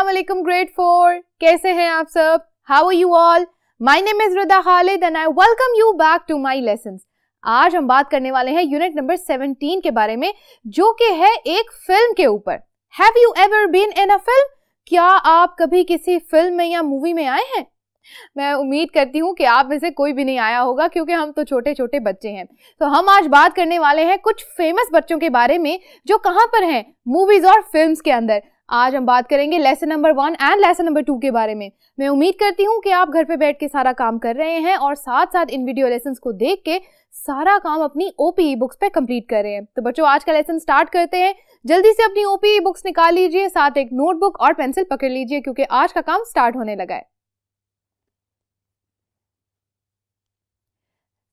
Assalamualaikum grade 4 कैसे हैं आप सब How are you all? My name is Rida Khalid and I welcome you back to my lessons. आज हम बात करने वाले हैं यूनिट नंबर 17 के बारे में जो कि है एक फिल्म के ऊपर have you ever been in a film क्या आप कभी किसी फिल्म में या मूवी में आए हैं मैं उम्मीद करती हूँ कि आप में से कोई भी नहीं आया होगा क्योंकि हम तो छोटे छोटे बच्चे हैं तो हम आज बात करने वाले हैं कुछ फेमस बच्चों के बारे में जो कहाँ पर हैं मूवीज और फिल्म्स के अंदर आज हम बात करेंगे lesson number one and lesson number two के बारे में मैं उम्मीद करती हूँ कि आप घर पे बैठ के सारा काम कर रहे हैं और साथ साथ इन वीडियो लेसन को देख के सारा काम अपनी ओपी बुक्स पे कंप्लीट कर रहे हैं तो बच्चों आज का लेसन स्टार्ट करते हैं जल्दी से अपनी ओपी बुक्स निकाल लीजिए साथ एक नोटबुक और पेंसिल पकड़ लीजिए क्योंकि आज का काम स्टार्ट होने लगा है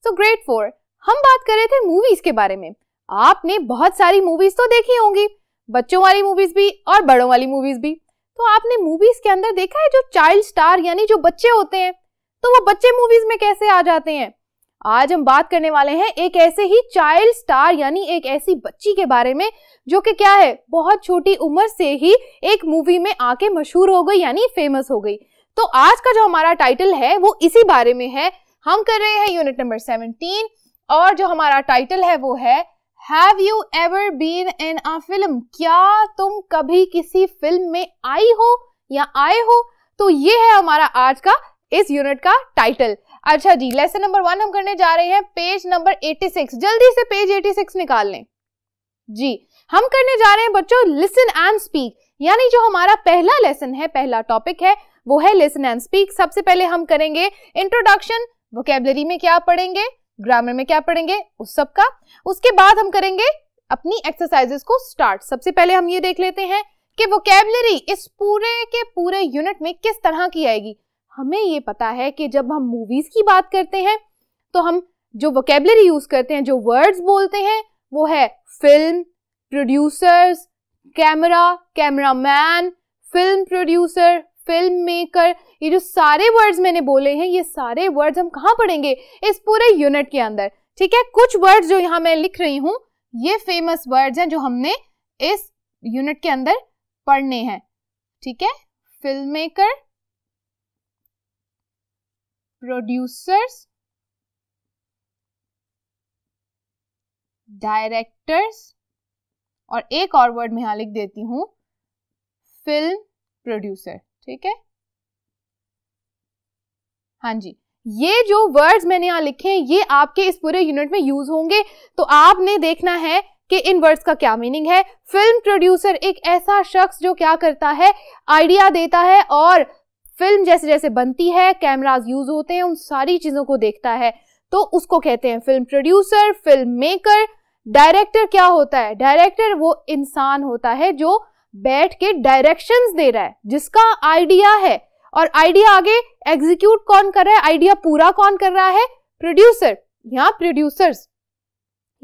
सो ग्रेट फोर हम बात कर रहे थे मूवीज के बारे में आपने बहुत सारी मूवीज तो देखी होंगी बच्चों वाली मूवीज भी और बड़ों वाली मूवीज भी तो आपने मूवीज के अंदर देखा है जो चाइल्ड स्टार यानी जो बच्चे होते हैं तो वो बच्चे मूवीज में कैसे आ जाते हैं आज हम बात करने वाले हैं एक ऐसे ही चाइल्ड स्टार यानी एक ऐसी बच्ची के बारे में जो कि क्या है बहुत छोटी उम्र से ही एक मूवी में आके मशहूर हो गई यानी फेमस हो गई तो आज का जो हमारा टाइटल है वो इसी बारे में है हम कर रहे हैं यूनिट नंबर सेवनटीन और जो हमारा टाइटल है वो है have you ever been in a film क्या तुम कभी किसी फिल्म में आई हो या आए हो तो ये है हमारा आज का इस यूनिट का टाइटल अच्छा जी लेसन नंबर वन हम करने जा रहे हैं पेज नंबर 86 जल्दी से पेज 86 निकाल लें जी हम करने जा रहे हैं बच्चों लिसन एंड स्पीक यानी जो हमारा पहला लेसन है पहला टॉपिक है वो है लिसन एंड स्पीक सबसे पहले हम करेंगे इंट्रोडक्शन वोकेबलरी में क्या पढ़ेंगे ग्रामर में क्या पढ़ेंगे उस सब का उसके बाद हम करेंगे अपनी एक्सरसाइजेस को स्टार्ट सबसे पहले हम ये देख लेते हैं कि वोकेबलरी इस पूरे के पूरे यूनिट में किस तरह की आएगी हमें ये पता है कि जब हम मूवीज की बात करते हैं तो हम जो वोकेबलरी यूज करते हैं जो वर्ड्स बोलते हैं वो है film producers camera cameraman film producer film maker ये जो सारे वर्ड्स मैंने बोले हैं ये सारे वर्ड्स हम कहाँ पढ़ेंगे इस पूरे यूनिट के अंदर ठीक है कुछ वर्ड्स जो यहाँ मैं लिख रही हूँ ये फेमस वर्ड्स हैं जो हमने इस यूनिट के अंदर पढ़ने हैं ठीक है फिल्म मेकर प्रोड्यूसर्स डायरेक्टर्स और एक और वर्ड में यहां लिख देती हूं फिल्म प्रोड्यूसर ठीक है हाँ जी ये जो वर्ड्स मैंने यहां लिखे हैं ये आपके इस पूरे यूनिट में यूज होंगे तो आपने देखना है कि इन वर्ड्स का क्या मीनिंग है फिल्म प्रोड्यूसर एक ऐसा शख्स जो क्या करता है आइडिया देता है और फिल्म जैसे जैसे बनती है कैमराज यूज होते हैं उन सारी चीजों को देखता है तो उसको कहते हैं film producer film maker director क्या होता है डायरेक्टर वो इंसान होता है जो बैठ के डायरेक्शन दे रहा है जिसका आइडिया है और आइडिया आगे एग्जीक्यूट कौन कर रहा है आइडिया पूरा कौन कर रहा है प्रोड्यूसर या प्रोड्यूसर्स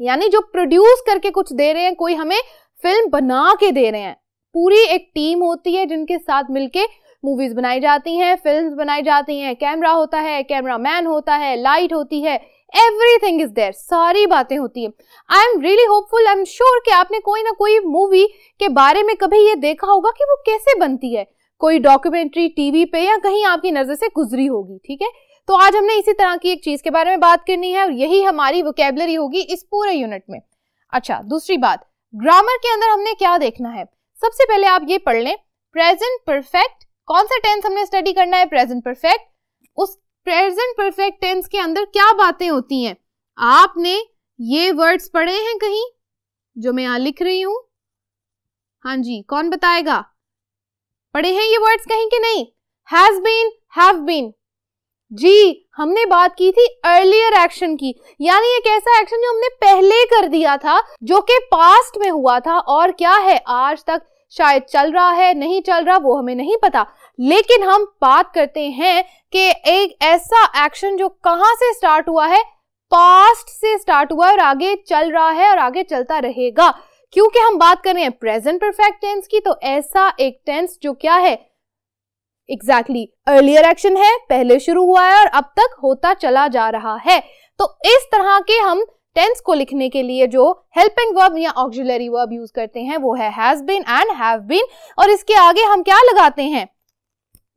यानी जो प्रोड्यूस करके कुछ दे रहे हैं कोई हमें फिल्म बना के दे रहे हैं पूरी एक टीम होती है जिनके साथ मिलके मूवीज बनाई जाती हैं फिल्म्स बनाई जाती हैं कैमरा होता है कैमरा मैन होता है लाइट होती है एवरीथिंग इज देयर सारी बातें होती हैं I am really hopeful I am sure कि आपने कोई ना कोई मूवी के बारे में कभी ये देखा होगा कि वो कैसे बनती है कोई डॉक्यूमेंट्री टीवी पे या कहीं आपकी नज़र से गुजरी होगी ठीक है तो आज हमने इसी तरह की एक चीज़ के बारे में बात करनी है और यही हमारी वोकेबलरी होगी इस पूरे यूनिट में अच्छा दूसरी बात ग्रामर के अंदर हमने क्या देखना है सबसे पहले आप ये पढ़ लें प्रेजेंट परफेक्ट कौन सा टेंस हमने स्टडी करना है प्रेजेंट परफेक्ट उस प्रेजेंट परफेक्ट टेंस के अंदर क्या बातें होती हैं आपने ये वर्ड्स पढ़े हैं कहीं जो मैं यहां लिख रही हूं हाँ जी कौन बताएगा पढ़े हैं ये वर्ड्स कहीं कि नहीं हैज बीन हैव बीन जी हमने बात की थी अर्लियर एक्शन की यानी एक ऐसा एक्शन जो हमने पहले कर दिया था जो कि पास्ट में हुआ था और क्या है आज तक शायद चल रहा है नहीं चल रहा वो हमें नहीं पता लेकिन हम बात करते हैं कि एक ऐसा एक्शन जो कहां से स्टार्ट हुआ है पास्ट से स्टार्ट हुआ है और आगे चल रहा है और आगे चलता रहेगा क्योंकि हम बात कर रहे हैं प्रेजेंट परफेक्ट टेंस की तो ऐसा एक टेंस जो क्या है एग्जैक्टली अर्लियर एक्शन है पहले शुरू हुआ है और अब तक होता चला जा रहा है तो इस तरह के हम टेंस को लिखने के लिए जो हेल्पिंग वर्ब या ऑक्सिलरी वर्ब यूज करते हैं वो है has been and have been और इसके आगे हम क्या लगाते हैं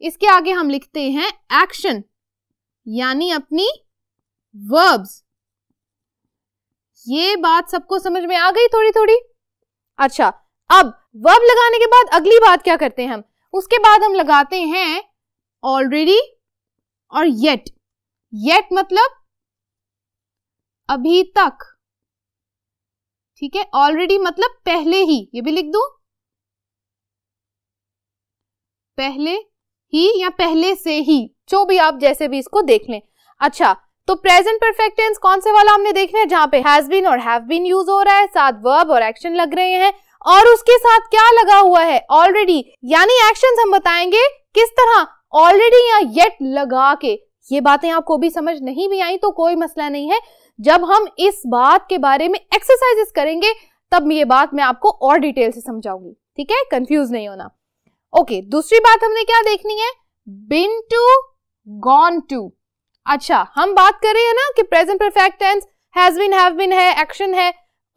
इसके आगे हम लिखते हैं एक्शन यानी अपनी वर्ब्स ये बात सबको समझ में आ गई थोड़ी थोड़ी अच्छा अब वर्ब लगाने के बाद अगली बात क्या करते हैं हम उसके बाद हम लगाते हैं ऑलरेडी और येट येट मतलब अभी तक ठीक है ऑलरेडी मतलब पहले ही ये भी लिख दू पहले ही या पहले से ही जो भी आप जैसे भी इसको देख लें अच्छा तो प्रेजेंट परफेक्ट टेंस कौन से वाला हमने देखना है जहां पे हैज बीन और हैव बीन यूज हो रहा है साथ वर्ब और एक्शन लग रहे हैं और उसके साथ क्या लगा हुआ है ऑलरेडी यानी एक्शन हम बताएंगे किस तरह ऑलरेडी या येट लगा के ये बातें आपको भी समझ नहीं भी आई तो कोई मसला नहीं है जब हम इस बात के बारे में एक्सरसाइजेस करेंगे तब ये बात मैं आपको और डिटेल से समझाऊंगी ठीक है कंफ्यूज नहीं होना ओके okay, दूसरी बात हमने क्या देखनी है बिन टू गॉन टू अच्छा हम बात कर रहे हैं ना कि present perfect tense has been have been है एक्शन है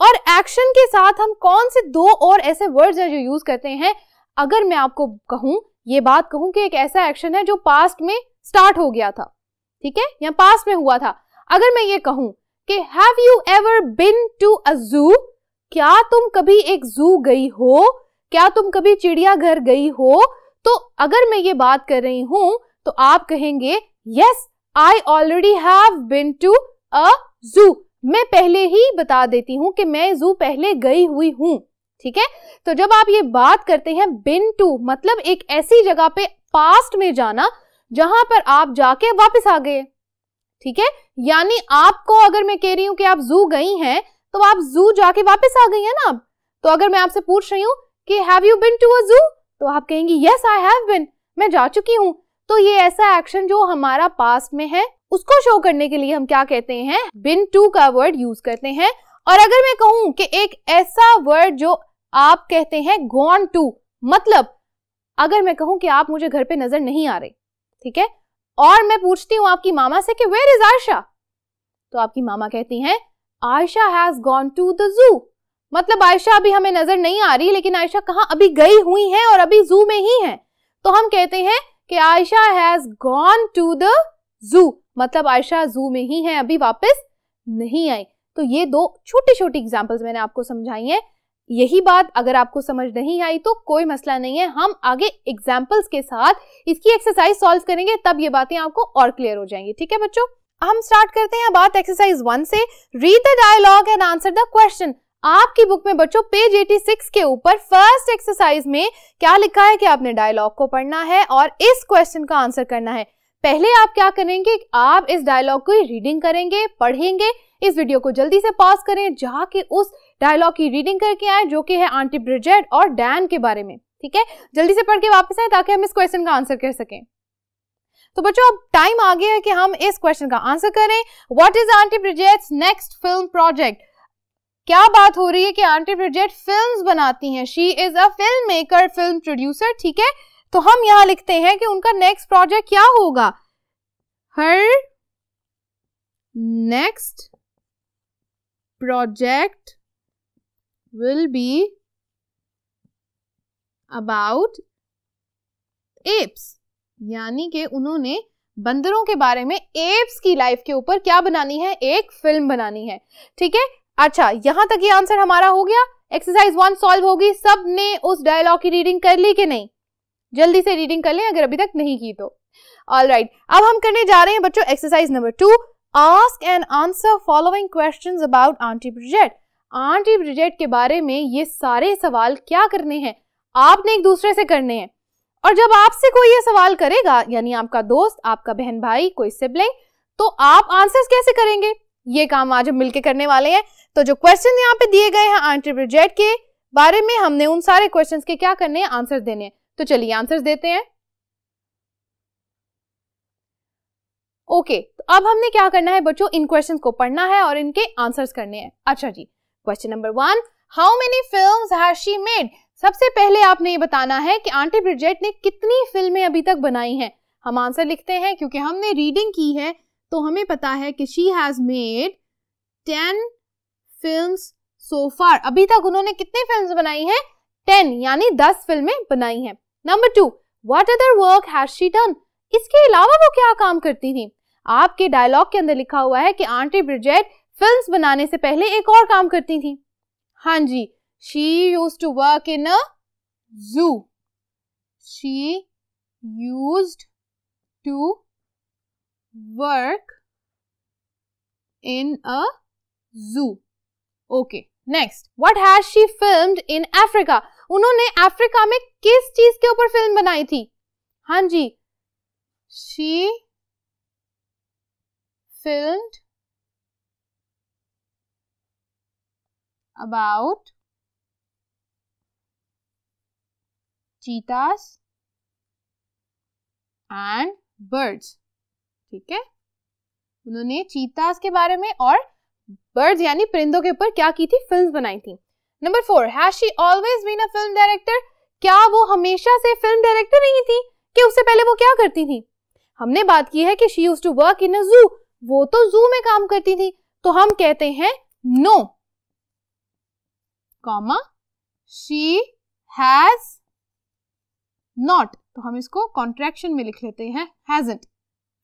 और एक्शन के साथ हम कौन से दो और ऐसे वर्ड्स हैं जो यूज करते हैं अगर मैं आपको कहूं ये बात कहूं कि एक ऐसा एक्शन है जो पास्ट में स्टार्ट हो गया था ठीक है या पास्ट में हुआ था अगर मैं ये कहूं कि have you ever been to a zoo क्या तुम कभी एक जू गई हो क्या तुम कभी चिड़ियाघर गई हो तो अगर मैं ये बात कर रही हूं तो आप कहेंगे yes I already have been to a zoo मैं पहले ही बता देती हूं कि मैं जू पहले गई हुई हूं ठीक है तो जब आप ये बात करते हैं बिन टू मतलब एक ऐसी जगह पे पास्ट में जाना जहां पर आप जाके वापस आ गए ठीक है यानी आपको अगर मैं कह रही हूँ कि आप जू गई हैं तो आप जू जाके वापस आ गई है ना आप तो अगर मैं आपसे पूछ रही हूँ कि have you been to a zoo तो आप कहेंगी यस आई हैव बिन मैं जा चुकी हूँ तो ये ऐसा एक्शन जो हमारा पास में है उसको शो करने के लिए हम क्या कहते हैं बिन टू का वर्ड यूज करते हैं और अगर मैं कहूं कि एक ऐसा वर्ड जो आप कहते हैं गॉन टू मतलब अगर मैं कहूं कि आप मुझे घर पे नजर नहीं आ रहे ठीक है और मैं पूछती हूँ आपकी मामा से कि वेर इज आयशा तो आपकी मामा कहती हैं Ayesha has gone to the zoo मतलब आयशा अभी हमें नजर नहीं आ रही लेकिन आयशा कहाँ अभी गई हुई है और अभी जू में ही है तो हम कहते हैं कि Ayesha has gone to the zoo मतलब आयशा जू में ही है अभी वापस नहीं आई तो ये दो छोटी छोटी एग्जाम्पल्स मैंने आपको समझाई हैं यही बात अगर आपको समझ नहीं आई तो कोई मसला नहीं है हम आगे एग्जाम्पल्स के साथ इसकी एक्सरसाइज सॉल्व करेंगे तब ये बातें आपको और क्लियर हो जाएंगी ठीक है बच्चों हम स्टार्ट करते हैं बात एक्सरसाइज वन से read the dialogue and answer the question आपकी बुक में बच्चों पेज 86 के ऊपर फर्स्ट एक्सरसाइज में क्या लिखा है कि आपने डायलॉग को पढ़ना है और इस क्वेश्चन का आंसर करना है पहले आप क्या करेंगे आप इस डायलॉग को रीडिंग करेंगे पढ़ेंगे इस वीडियो को जल्दी से पॉज करें जाके उस डायलॉग की रीडिंग करके आए जो कि है आंटी ब्रिजेट और डैन के बारे में ठीक है जल्दी से पढ़ के वापस आए ताकि हम इस क्वेश्चन का आंसर कर सकें तो बच्चों अब टाइम आ गया है कि हम इस क्वेश्चन का आंसर करें what is aunty Bridget next film project क्या बात हो रही है कि आंटी ब्रिजेट फिल्म्स बनाती हैं she is a film maker film producer ठीक है तो हम यहां लिखते हैं कि उनका नेक्स्ट प्रोजेक्ट क्या होगा her next project will be about apes यानी कि उन्होंने बंदरों के बारे में एप्स की लाइफ के ऊपर क्या बनानी है एक फिल्म बनानी है ठीक है अच्छा यहां तक ये आंसर हमारा हो गया एक्सरसाइज वन सॉल्व होगी सब ने उस डायलॉग की रीडिंग कर ली कि नहीं जल्दी से रीडिंग कर लें अगर अभी तक नहीं की तो ऑल राइट अब हम करने जा रहे हैं बच्चों exercise number two ask and answer following question about aunty project aunty Bridget के बारे में ये सारे सवाल क्या करने हैं आपने एक दूसरे से करने हैं और जब आपसे कोई ये सवाल करेगा यानी आपका दोस्त आपका बहन भाई कोई सिबलिंग तो आप आंसर्स कैसे करेंगे ये काम आज हम मिलके करने वाले हैं तो जो क्वेश्चन यहाँ पे दिए गए हैं आंटी ब्रिजेट के बारे में हमने उन सारे क्वेश्चन के क्या करने हैं आंसर देने हैं तो चलिए आंसर देते हैं ओके okay, तो अब हमने क्या करना है बच्चों इन क्वेश्चंस को पढ़ना है और इनके आंसर्स करने हैं अच्छा जी question number one how many film has she made सबसे पहले आपने ये बताना है कि आंटी ब्रिजेट ने कितनी फिल्में अभी तक बनाई हैं हम आंसर लिखते हैं क्योंकि हमने रीडिंग की है तो हमें पता है कि she has made ten film so far अभी तक उन्होंने कितनी फिल्म बनाई हैं टेन यानी दस फिल्में बनाई हैं number two what other work has she done इसके अलावा वो क्या काम करती थी आपके डायलॉग के अंदर लिखा हुआ है कि आंटी ब्रिजेट फिल्म बनाने से पहले एक और काम करती थी हाँ जी she use to work in a zoo she use to work in a zoo okay next what has she filmed in Africa उन्होंने अफ्रीका में किस चीज के ऊपर फिल्म बनाई थी हाँ जी शी filmed about cheetahs and birds ठीक है उन्होंने चीतास के बारे में और बर्ड्स यानी परिंदों के ऊपर क्या की थी फिल्म बनाई थी number four has she always been a film director क्या वो हमेशा से फिल्म डायरेक्टर नहीं थी कि उससे पहले वो क्या करती थी हमने बात की है कि she use to work in a zoo वो तो जू में काम करती थी तो हम कहते हैं no no. Comma she has not तो हम इसको कॉन्ट्रेक्शन में लिख लेते हैं हैजेंट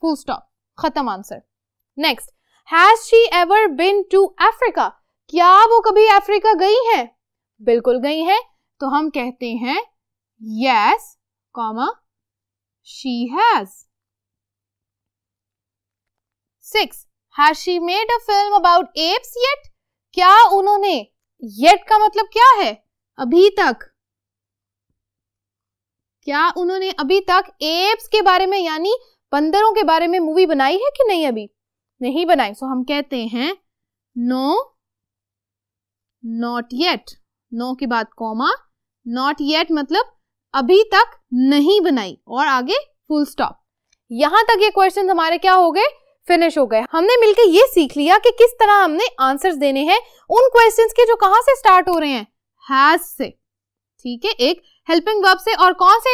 फुल स्टॉप खत्म answer next has she ever been to Africa क्या वो कभी अफ्रीका गई है बिल्कुल गई है तो हम कहते हैं yes comma she has six has she made a film about apes yet क्या उन्होंने येट का मतलब क्या है अभी तक क्या उन्होंने अभी तक एप्स के बारे में यानी बंदरों के बारे में मूवी बनाई है कि नहीं अभी नहीं बनाई सो हम कहते हैं नो नॉट येट नो के बाद कॉमा नॉट येट मतलब अभी तक नहीं बनाई और आगे फुल स्टॉप यहां तक ये क्वेश्चन हमारे क्या हो गए फिनिश हो गए हमने मिलकर ये सीख लिया कि किस तरह हमने आंसर्स देने हैं उन क्वेश्चंस के जो कहा से स्टार्ट हो रहे हैं हैज से ठीक है एक हेल्पिंग वर्ब से और कौन से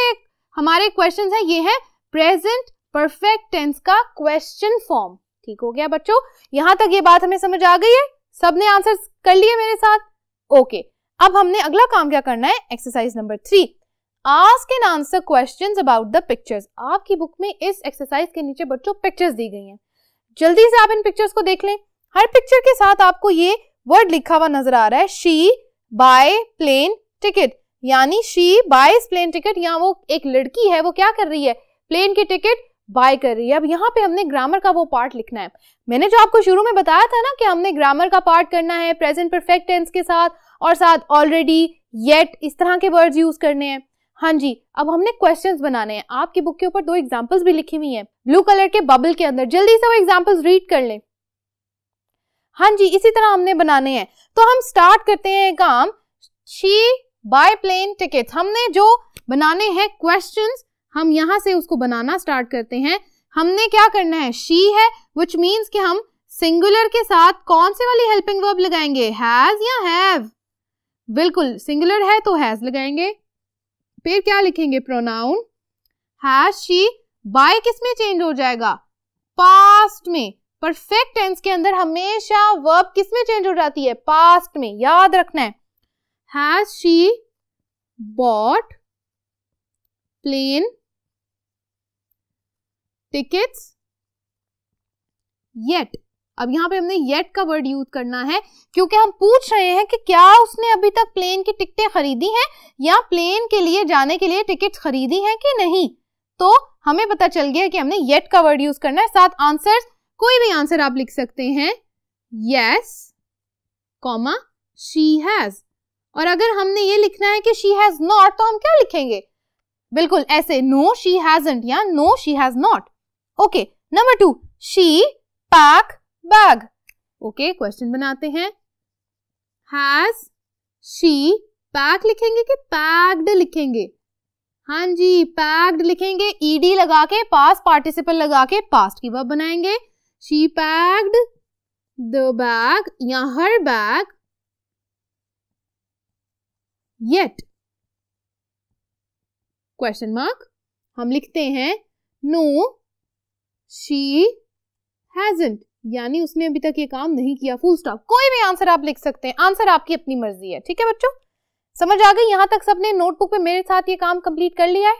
हमारे क्वेश्चन है ये है प्रेजेंट परफेक्ट टेंस का क्वेश्चन फॉर्म ठीक हो गया बच्चों यहां तक ये बात हमें समझ आ गई है सबने आंसर कर लिए मेरे साथ ओके अब हमने अगला काम क्या करना है exercise number three ask and answer questions about the pictures आपकी बुक में इस एक्सरसाइज के नीचे बच्चों पिक्चर्स दी गई हैं जल्दी से आप इन पिक्चर्स को देख लें हर पिक्चर के साथ आपको ये वर्ड लिखा हुआ नजर आ रहा है शी बाय प्लेन टिकट यानी शी बायस प्लेन टिकट यहाँ वो एक लड़की है वो क्या कर रही है प्लेन की टिकट बाय कर रही है अब यहाँ पे हमने ग्रामर का वो पार्ट लिखना है मैंने जो आपको शुरू में बताया था ना कि हमने ग्रामर का पार्ट करना है प्रेजेंट परफेक्ट टेंस के साथ और साथ ऑलरेडी येट इस तरह के वर्ड यूज करने हैं हाँ जी अब हमने क्वेश्चंस बनाने हैं आपकी बुक के ऊपर दो एग्जांपल्स भी लिखी हुई हैं ब्लू कलर के बबल के अंदर जल्दी से वो एग्जांपल्स रीड कर लें हाँ जी इसी तरह हमने बनाने हैं तो हम स्टार्ट करते हैं काम शी बाय प्लेन टिकट हमने जो बनाने हैं क्वेश्चन हम यहाँ से उसको बनाना स्टार्ट करते हैं हमने क्या करना है शी है विच मीन्स कि हम सिंगुलर के साथ कौन से वाली हेल्पिंग वर्ब लगाएंगे हैज या हैव बिल्कुल सिंगुलर है तो हैज लगाएंगे फिर क्या लिखेंगे प्रोनाउन हैज शी बाय किस में चेंज हो जाएगा पास्ट में परफेक्ट टेंस के अंदर हमेशा वर्ब किस में चेंज हो जाती है पास्ट में याद रखना है has she bought plane tickets yet अब यहाँ पे हमने येट का वर्ड यूज करना है क्योंकि हम पूछ रहे हैं कि क्या उसने अभी तक प्लेन की टिकटें खरीदी हैं या प्लेन के लिए जाने के लिए टिकट खरीदी हैं कि नहीं तो हमें पता चल गया कि हमने येट का वर्ड यूज करना है साथ आंसर कोई भी आंसर आप लिख सकते हैं यस कॉमा शी हैज और अगर हमने ये लिखना है कि शी हैज नॉट तो हम क्या लिखेंगे बिल्कुल ऐसे नो शी हैज या no she has not okay number two she pack bag okay question बनाते हैं हैज शी पैक लिखेंगे कि पैक्ड लिखेंगे हाँ जी पैक्ड लिखेंगे ईडी लगा के पास पार्टिसिपल लगा के पास्ट की वर्ब बनाएंगे शी पैक्ड द बैग या her bag yet question mark हम लिखते हैं नो शी हैजेंट यानी उसने अभी तक ये काम नहीं किया फुल स्टॉप कोई भी आंसर आप लिख सकते हैं आंसर आपकी अपनी मर्जी है ठीक है बच्चों समझ आ गई यहाँ तक सबने नोटबुक पे मेरे साथ ये काम कंप्लीट कर लिया है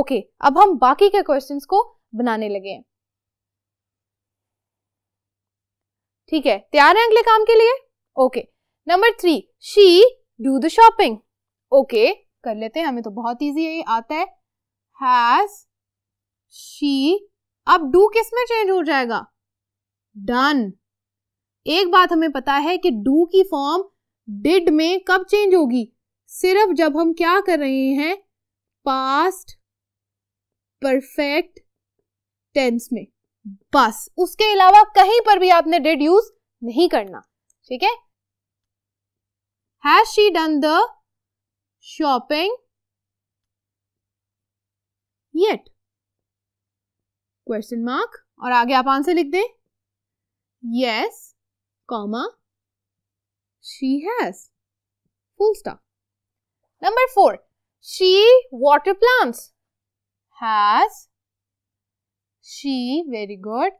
ओके अब हम बाकी के क्वेश्चन को बनाने लगे हैं ठीक है तैयार हैं अगले काम के लिए okay number three she do the shopping okay कर लेते हैं हमें तो बहुत ईजी है आता है हैज शी अब डू किस में चेंज हो जाएगा डन एक बात हमें पता है कि डू की फॉर्म डिड में कब चेंज होगी सिर्फ जब हम क्या कर रहे हैं पास्ट परफेक्ट टेंस में बस उसके अलावा कहीं पर भी आपने डिड यूज नहीं करना ठीक है has she done the shopping yet question mark और आगे आप आंसर लिख दें yes, comma, she has. Full stop. Number 4 she water plants. Has she very good.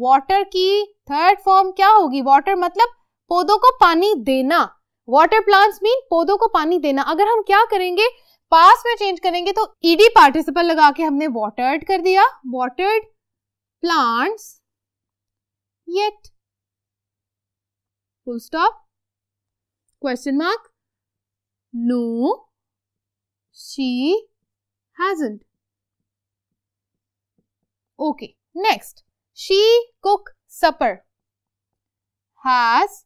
Water की थर्ड फॉर्म क्या होगी वॉटर मतलब पौधों को पानी देना वॉटर प्लांट्स मीन पौधों को पानी देना अगर हम क्या करेंगे पास में चेंज करेंगे तो ईडी e पार्टिसिपल लगा के हमने वॉटर्ड कर दिया watered plants yet. Full stop. Question mark. No, she hasn't. Okay, next. She cook supper. Has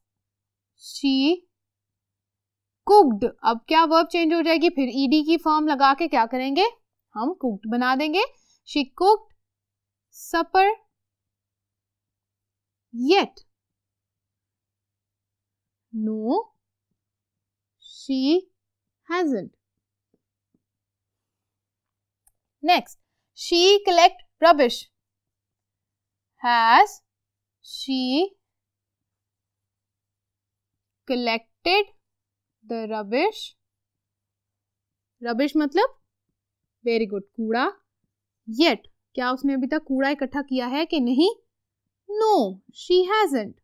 she cooked? अब क्या वर्ब चेंज हो जाएगी फिर ईडी की फॉर्म लगा के क्या करेंगे हम कुक्ड बना देंगे She cooked supper. yet. No, she hasn't. Next, she collect rubbish. Has she collected the rubbish? Rubbish matlab very good kooda yet क्या उसने अभी तक कूड़ा इकट्ठा किया है कि नहीं No, she hasn't.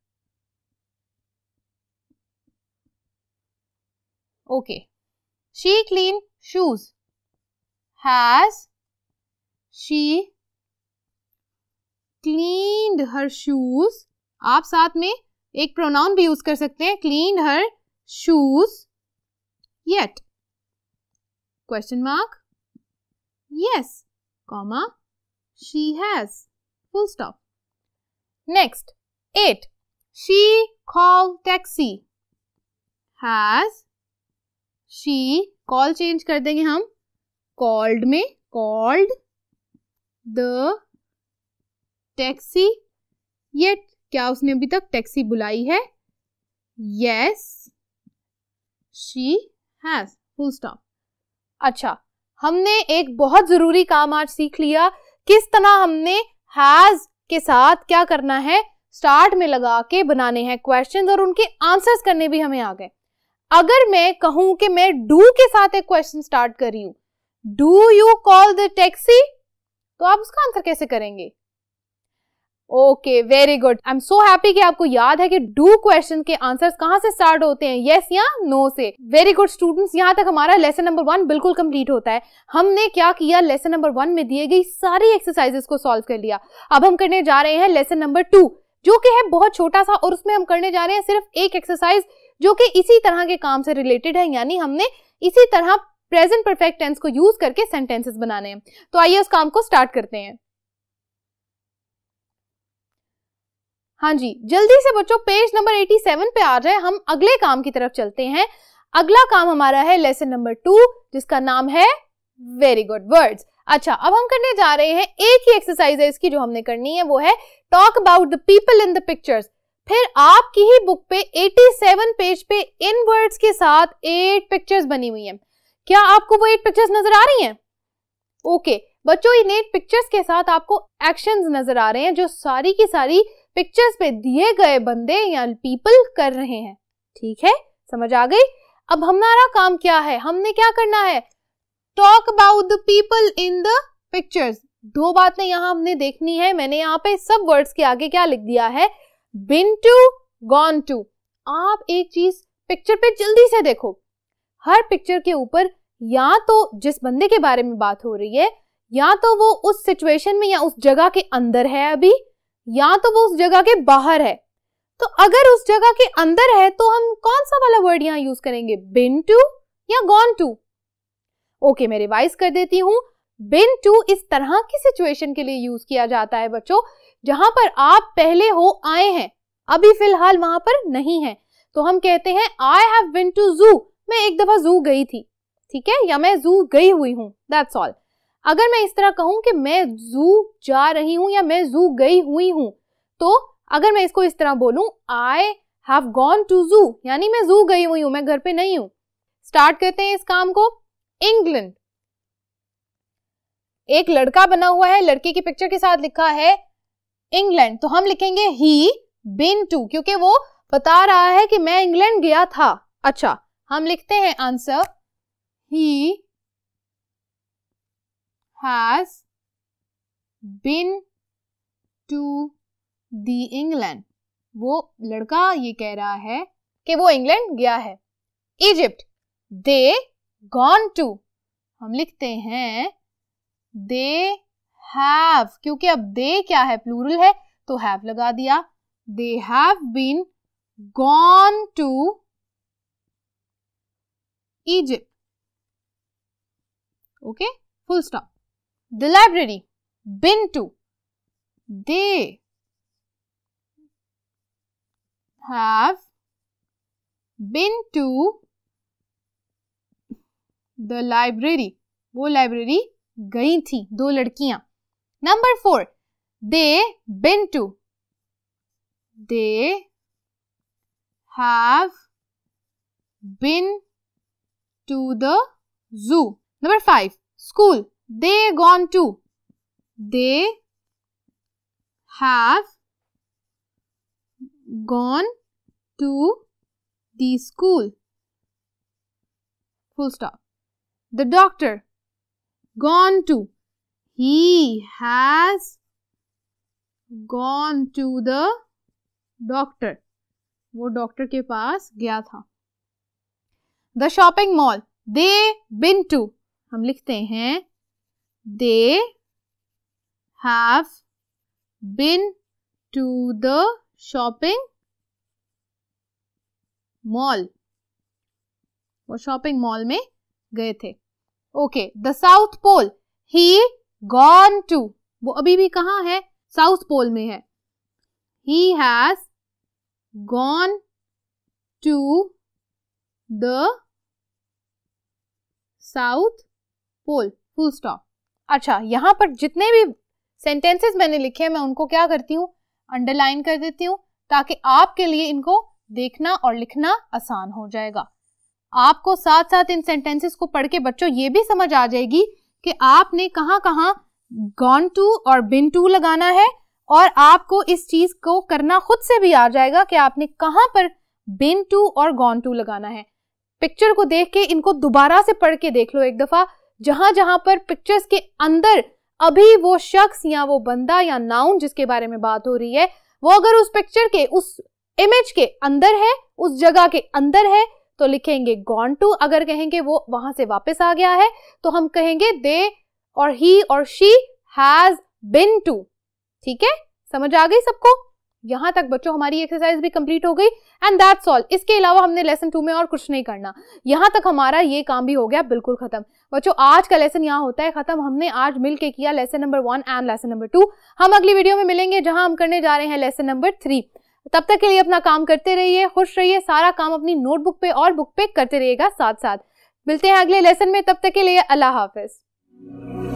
Okay. She clean shoes. Has she cleaned her shoes? आप साथ में एक प्रोनाउन भी यूज कर सकते हैं clean her shoes yet question mark yes comma she has full stop Next, 8. She call taxi. Has. She call change कर देंगे हम called में called the taxi yet क्या उसने अभी तक taxi बुलाई है yes she has full stop अच्छा हमने एक बहुत जरूरी काम आज सीख लिया किस तरह हमने has के साथ क्या करना है स्टार्ट में लगा के बनाने हैं क्वेश्चन और उनके आंसर्स करने भी हमें आ गए अगर मैं कहूं कि मैं डू के साथ एक क्वेश्चन स्टार्ट कर रही हूं do you call the taxi तो आप उसका आंसर कैसे करेंगे okay very good I am so happy कि आपको याद है कि डू क्वेश्चन के आंसर्स कहाँ से स्टार्ट होते हैं यस yes या नो no से वेरी गुड स्टूडेंट्स यहाँ तक हमारा लेसन नंबर वन बिल्कुल कंप्लीट होता है हमने क्या किया लेसन नंबर वन में दिए गई सारी एक्सरसाइजेस को सॉल्व कर लिया अब हम करने जा रहे हैं लेसन नंबर टू जो कि है बहुत छोटा सा और उसमें हम करने जा रहे हैं सिर्फ एक एक्सरसाइज जो कि इसी तरह के काम से रिलेटेड है यानी हमने इसी तरह प्रेजेंट परफेक्ट टेंस को यूज करके सेंटेंसेस बनाने हैं तो आइए उस काम को स्टार्ट करते हैं हाँ जी जल्दी से बच्चों पेज नंबर 87 पे आ जाए हम अगले काम की तरफ चलते हैं अगला काम हमारा है लेसन नंबर टू जिसका नाम है वेरी गुड वर्ड्स अच्छा अब हम करने जा रहे हैं एक ही एक्सरसाइज है इसकी जो हमने करनी है वो है talk about the people in the pictures फिर आपकी ही बुक पे 87 पेज पे इन वर्ड्स के साथ एट पिक्चर्स बनी हुई हैं क्या आपको वो एट पिक्चर्स नजर आ रही हैं ओके okay, बच्चों इन एट पिक्चर्स के साथ आपको एक्शंस नजर आ रहे हैं जो सारी की सारी पिक्चर्स पे दिए गए बंदे या पीपल कर रहे हैं ठीक है समझ आ गई अब हमारा काम क्या है हमने क्या करना है talk about the people in the pictures दो बातें यहां हमने देखनी है मैंने यहाँ पे सब वर्ड्स के आगे क्या लिख दिया है बिन टू गॉन टू आप एक चीज पिक्चर पे जल्दी से देखो हर पिक्चर के ऊपर या तो जिस बंदे के बारे में बात हो रही है या तो वो उस सिचुएशन में या उस जगह के अंदर है अभी या तो वो उस जगह के बाहर है तो अगर उस जगह के अंदर है तो हम कौन सा वाला वर्ड यहाँ यूज करेंगे बिन टू या गॉन टू ओके मैं रिवाइज कर देती हूँ बिन टू इस तरह की सिचुएशन के लिए यूज किया जाता है बच्चों जहां पर आप पहले हो आए हैं अभी फिलहाल वहां पर नहीं है तो हम कहते हैं आई हैव बिन टू जू मैं एक दफा जू गई थी ठीक है या मैं जू गई हुई हूँ दैट्स ऑल अगर मैं इस तरह कहूं कि मैं जू जा रही हूं या मैं जू गई हुई हूं तो अगर मैं इसको इस तरह बोलूं आई हैव गॉन टू जू यानी मैं जू गई हुई हूं मैं घर पे नहीं हूं स्टार्ट करते हैं इस काम को इंग्लैंड एक लड़का बना हुआ है लड़के की पिक्चर के साथ लिखा है इंग्लैंड तो हम लिखेंगे ही बिन टू क्योंकि वो बता रहा है कि मैं इंग्लैंड गया था अच्छा हम लिखते हैं answer he has been to the England. वो लड़का ये कह रहा है कि वो इंग्लैंड गया है इजिप्ट दे गॉन टू हम लिखते हैं दे हैव क्योंकि अब दे क्या है प्लूरल है तो हैव लगा दिया they have been gone to Egypt okay full stop the library, been to, they have been to the library, वो library गई थी दो लड़कियां Number four, they been to, they have been to the zoo. Number five, school, they gone to they have gone to the school full stop the doctor gone to he has gone to the doctor वो doctor के पास गया था the shopping mall they been to हम लिखते हैं they have been to the shopping mall वो shopping mall में गए थे okay the south pole he gone to वो अभी भी कहा है साउथ पोल में है he has gone to the south pole full stop अच्छा यहाँ पर जितने भी सेंटेंसेस मैंने लिखे हैं मैं उनको क्या करती हूँ अंडरलाइन कर देती हूँ ताकि आपके लिए इनको देखना और लिखना आसान हो जाएगा आपको साथ साथ इन सेंटेंसेस को पढ़ के बच्चों ये भी समझ आ जाएगी कि आपने कहाँ कहाँ गॉन टू और बिन टू लगाना है और आपको इस चीज को करना खुद से भी आ जाएगा कि आपने कहाँ पर बिन टू और गॉन टू लगाना है पिक्चर को देख के इनको दोबारा से पढ़ के देख लो एक दफा जहां जहां पर पिक्चर्स के अंदर अभी वो शख्स या वो बंदा या नाउन जिसके बारे में बात हो रही है वो अगर उस पिक्चर के उस इमेज के अंदर है उस जगह के अंदर है तो लिखेंगे गॉन टू अगर कहेंगे वो वहां से वापस आ गया है तो हम कहेंगे दे और ही और शी हैज बिन टू ठीक है समझ आ गई सबको यहां तक बच्चों हमारी एक्सरसाइज भी कंप्लीट हो गई एंड दैट्स ऑल इसके अलावा हमने लेसन टू में और कुछ नहीं करना यहां तक हमारा ये काम भी हो गया बिल्कुल खत्म बच्चों आज का लेसन यहाँ होता है खत्म हमने आज मिलके किया lesson number one and lesson number two हम अगली वीडियो में मिलेंगे जहां हम करने जा रहे हैं लेसन नंबर थ्री तब तक के लिए अपना काम करते रहिए खुश रहिए सारा काम अपनी नोटबुक पे और बुक पे करते रहिएगा साथ साथ मिलते हैं अगले लेसन में तब तक के लिए अल्लाह हाफिज़